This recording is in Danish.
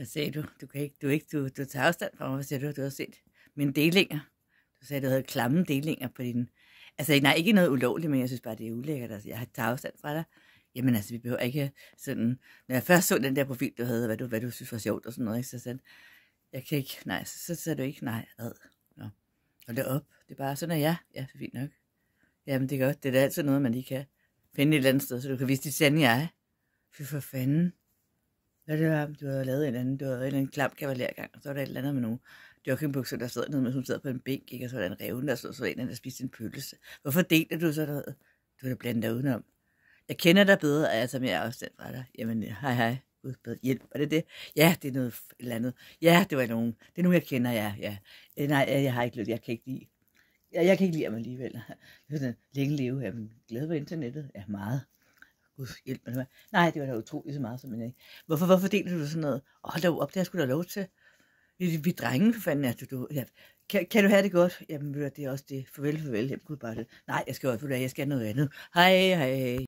Hvad sagde du? Du, kan ikke, du, ikke, du, du tager afstand fra mig. Hvad sagde du? Du har set mine delinger. Du sagde, du havde klamme delinger på din... Altså, nej, ikke noget ulovligt, men jeg synes bare, det er ulækkert. Altså, jeg har taget afstand fra dig. Jamen altså, vi behøver ikke sådan... Når jeg først så den der profil, du havde, hvad du, hvad du synes var sjovt og sådan noget, ikke? så sådan, jeg kan ikke, nej, så, så sagde du ikke, nej, ad. Nå. Hold det op. Det er bare sådan, at jeg, ja, så fint nok. Jamen, det er godt. Det er da altid noget, man lige kan finde et eller andet sted, så du kan vise dit sande jeg. Fy for fanden hvad det var, du havde lavet en anden, du havde en eller anden klam kavalergang, og så var der et eller andet med nogle joggingbukser, der sad nede med, som sad på en bænk, ikke? og så var der en revne, der stod, så en, der spiste en pølse. Hvorfor delte du så noget? Du er da blandt dig udenom. Jeg kender dig bedre, og altså, jeg tager mere afstand fra dig. Jamen, hej hej. Gud, bedre hjælp. Var det det? Ja, det er noget eller andet. Ja, det var nogen. Det er nogen, jeg kender, ja. ja. Øh, nej, øh, jeg har ikke lyst. Jeg kan ikke lide. Jeg, jeg kan ikke lide ham alligevel. Jeg er sådan, længe leve. Jamen, glæde på internettet. Ja, meget. Gud, hjælp mig. Nej, det var da utroligt så meget, som jeg Hvorfor, hvorfor delte du sådan noget? Åh, oh, op, det har skulle sgu da lov til. Vi drenge, for fanden, er altså, du, ja. kan, kan, du have det godt? Jamen, det er også det. Farvel, farvel, hjem, gud bare det. Nej, jeg skal også, jeg skal noget andet. Hej, hej, hej.